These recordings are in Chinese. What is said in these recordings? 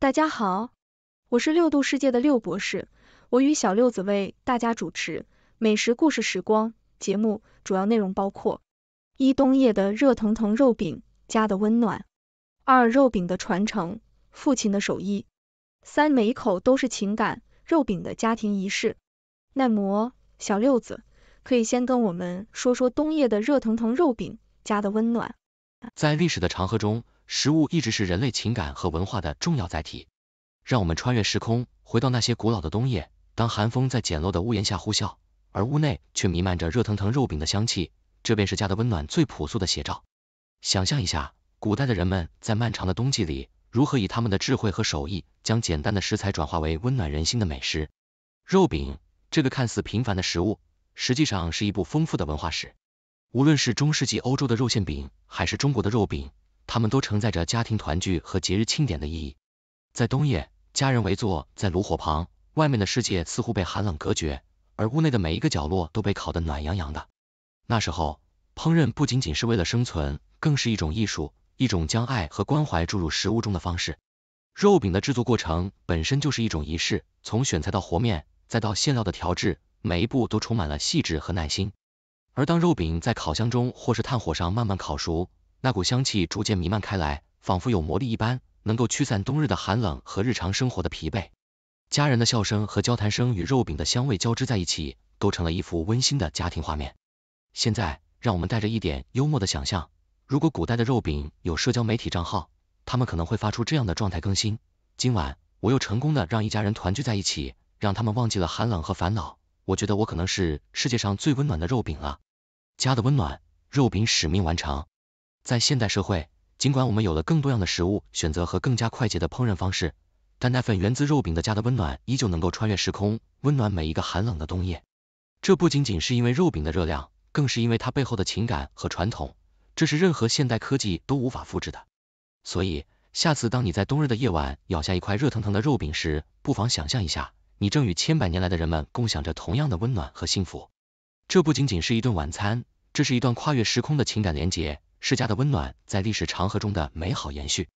大家好，我是六度世界的六博士，我与小六子为大家主持美食故事时光节目，主要内容包括：一、冬夜的热腾腾肉饼，家的温暖；二、肉饼的传承，父亲的手艺；三、每一口都是情感，肉饼的家庭仪式。耐磨，小六子可以先跟我们说说冬夜的热腾腾肉饼，家的温暖。在历史的长河中。食物一直是人类情感和文化的重要载体。让我们穿越时空，回到那些古老的冬夜，当寒风在简陋的屋檐下呼啸，而屋内却弥漫着热腾腾肉饼的香气，这便是家的温暖最朴素的写照。想象一下，古代的人们在漫长的冬季里，如何以他们的智慧和手艺，将简单的食材转化为温暖人心的美食。肉饼这个看似平凡的食物，实际上是一部丰富的文化史。无论是中世纪欧洲的肉馅饼，还是中国的肉饼。它们都承载着家庭团聚和节日庆典的意义。在冬夜，家人围坐在炉火旁，外面的世界似乎被寒冷隔绝，而屋内的每一个角落都被烤得暖洋洋的。那时候，烹饪不仅仅是为了生存，更是一种艺术，一种将爱和关怀注入食物中的方式。肉饼的制作过程本身就是一种仪式，从选材到和面，再到馅料的调制，每一步都充满了细致和耐心。而当肉饼在烤箱中或是炭火上慢慢烤熟，那股香气逐渐弥漫开来，仿佛有魔力一般，能够驱散冬日的寒冷和日常生活的疲惫。家人的笑声和交谈声与肉饼的香味交织在一起，构成了一幅温馨的家庭画面。现在，让我们带着一点幽默的想象，如果古代的肉饼有社交媒体账号，他们可能会发出这样的状态更新：今晚我又成功地让一家人团聚在一起，让他们忘记了寒冷和烦恼。我觉得我可能是世界上最温暖的肉饼了。家的温暖，肉饼使命完成。在现代社会，尽管我们有了更多样的食物选择和更加快捷的烹饪方式，但那份源自肉饼的家的温暖，依旧能够穿越时空，温暖每一个寒冷的冬夜。这不仅仅是因为肉饼的热量，更是因为它背后的情感和传统，这是任何现代科技都无法复制的。所以，下次当你在冬日的夜晚咬下一块热腾腾的肉饼时，不妨想象一下，你正与千百年来的人们共享着同样的温暖和幸福。这不仅仅是一顿晚餐，这是一段跨越时空的情感联结。世家的温暖，在历史长河中的美好延续。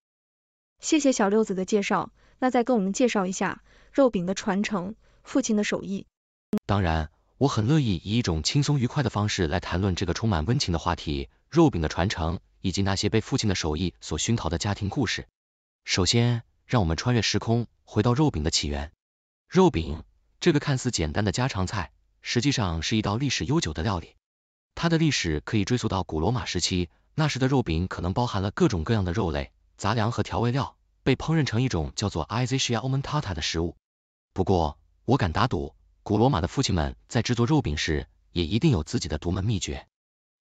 谢谢小六子的介绍，那再跟我们介绍一下肉饼的传承，父亲的手艺。当然，我很乐意以一种轻松愉快的方式来谈论这个充满温情的话题，肉饼的传承以及那些被父亲的手艺所熏陶的家庭故事。首先，让我们穿越时空，回到肉饼的起源。肉饼这个看似简单的家常菜，实际上是一道历史悠久的料理，它的历史可以追溯到古罗马时期。那时的肉饼可能包含了各种各样的肉类、杂粮和调味料，被烹饪成一种叫做 Izia s Omentata 的食物。不过，我敢打赌，古罗马的父亲们在制作肉饼时，也一定有自己的独门秘诀。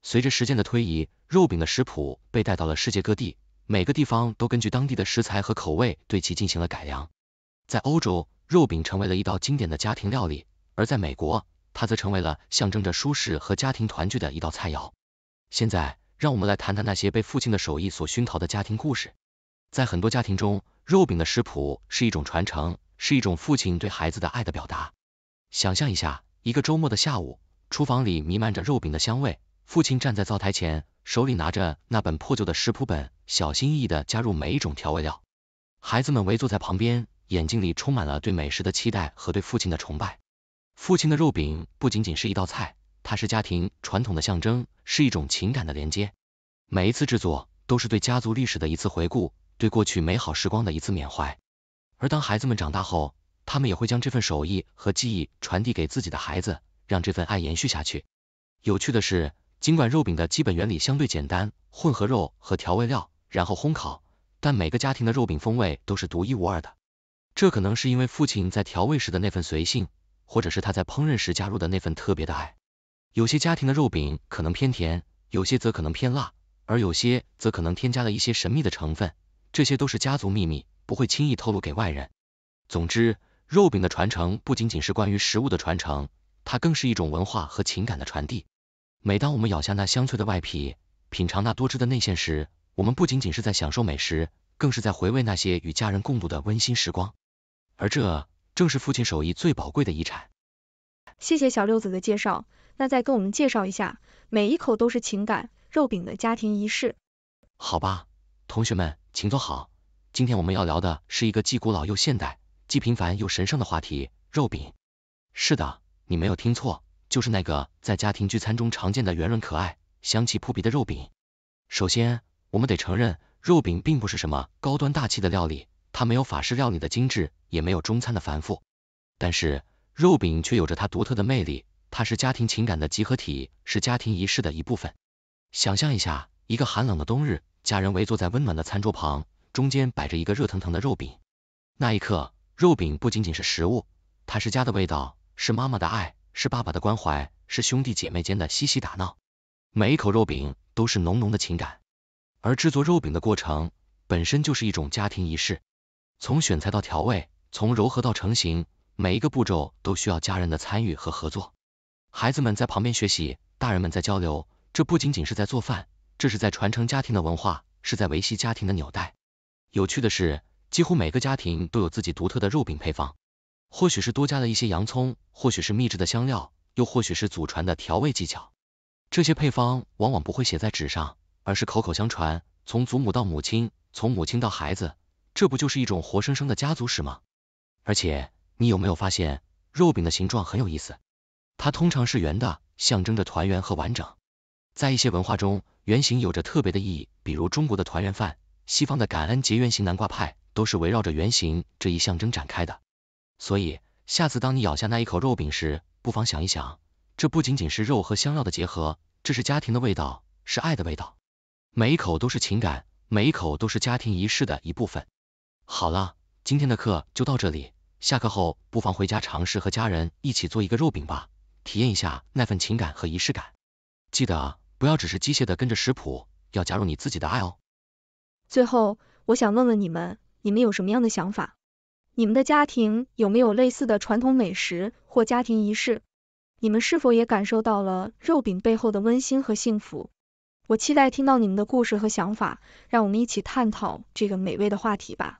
随着时间的推移，肉饼的食谱被带到了世界各地，每个地方都根据当地的食材和口味对其进行了改良。在欧洲，肉饼成为了一道经典的家庭料理；而在美国，它则成为了象征着舒适和家庭团聚的一道菜肴。现在。让我们来谈谈那些被父亲的手艺所熏陶的家庭故事。在很多家庭中，肉饼的食谱是一种传承，是一种父亲对孩子的爱的表达。想象一下，一个周末的下午，厨房里弥漫着肉饼的香味，父亲站在灶台前，手里拿着那本破旧的食谱本，小心翼翼的加入每一种调味料。孩子们围坐在旁边，眼睛里充满了对美食的期待和对父亲的崇拜。父亲的肉饼不仅仅是一道菜。它是家庭传统的象征，是一种情感的连接。每一次制作都是对家族历史的一次回顾，对过去美好时光的一次缅怀。而当孩子们长大后，他们也会将这份手艺和记忆传递给自己的孩子，让这份爱延续下去。有趣的是，尽管肉饼的基本原理相对简单，混合肉和调味料，然后烘烤，但每个家庭的肉饼风味都是独一无二的。这可能是因为父亲在调味时的那份随性，或者是他在烹饪时加入的那份特别的爱。有些家庭的肉饼可能偏甜，有些则可能偏辣，而有些则可能添加了一些神秘的成分，这些都是家族秘密，不会轻易透露给外人。总之，肉饼的传承不仅仅是关于食物的传承，它更是一种文化和情感的传递。每当我们咬下那香脆的外皮，品尝那多汁的内馅时，我们不仅仅是在享受美食，更是在回味那些与家人共度的温馨时光。而这，正是父亲手艺最宝贵的遗产。谢谢小六子的介绍，那再跟我们介绍一下，每一口都是情感肉饼的家庭仪式。好吧，同学们请坐好，今天我们要聊的是一个既古老又现代，既平凡又神圣的话题，肉饼。是的，你没有听错，就是那个在家庭聚餐中常见的圆润可爱、香气扑鼻的肉饼。首先，我们得承认，肉饼并不是什么高端大气的料理，它没有法式料理的精致，也没有中餐的繁复，但是。肉饼却有着它独特的魅力，它是家庭情感的集合体，是家庭仪式的一部分。想象一下，一个寒冷的冬日，家人围坐在温暖的餐桌旁，中间摆着一个热腾腾的肉饼。那一刻，肉饼不仅仅是食物，它是家的味道，是妈妈的爱，是爸爸的关怀，是兄弟姐妹间的嬉戏打闹。每一口肉饼都是浓浓的情感，而制作肉饼的过程本身就是一种家庭仪式，从选材到调味，从柔和到成型。每一个步骤都需要家人的参与和合作，孩子们在旁边学习，大人们在交流。这不仅仅是在做饭，这是在传承家庭的文化，是在维系家庭的纽带。有趣的是，几乎每个家庭都有自己独特的肉饼配方，或许是多加了一些洋葱，或许是秘制的香料，又或许是祖传的调味技巧。这些配方往往不会写在纸上，而是口口相传，从祖母到母亲，从母亲到孩子，这不就是一种活生生的家族史吗？而且。你有没有发现，肉饼的形状很有意思？它通常是圆的，象征着团圆和完整。在一些文化中，圆形有着特别的意义，比如中国的团圆饭，西方的感恩节圆形南瓜派，都是围绕着圆形这一象征展开的。所以，下次当你咬下那一口肉饼时，不妨想一想，这不仅仅是肉和香料的结合，这是家庭的味道，是爱的味道。每一口都是情感，每一口都是家庭仪式的一部分。好了，今天的课就到这里。下课后，不妨回家尝试和家人一起做一个肉饼吧，体验一下那份情感和仪式感。记得，不要只是机械的跟着食谱，要加入你自己的爱哦。最后，我想问问你们，你们有什么样的想法？你们的家庭有没有类似的传统美食或家庭仪式？你们是否也感受到了肉饼背后的温馨和幸福？我期待听到你们的故事和想法，让我们一起探讨这个美味的话题吧。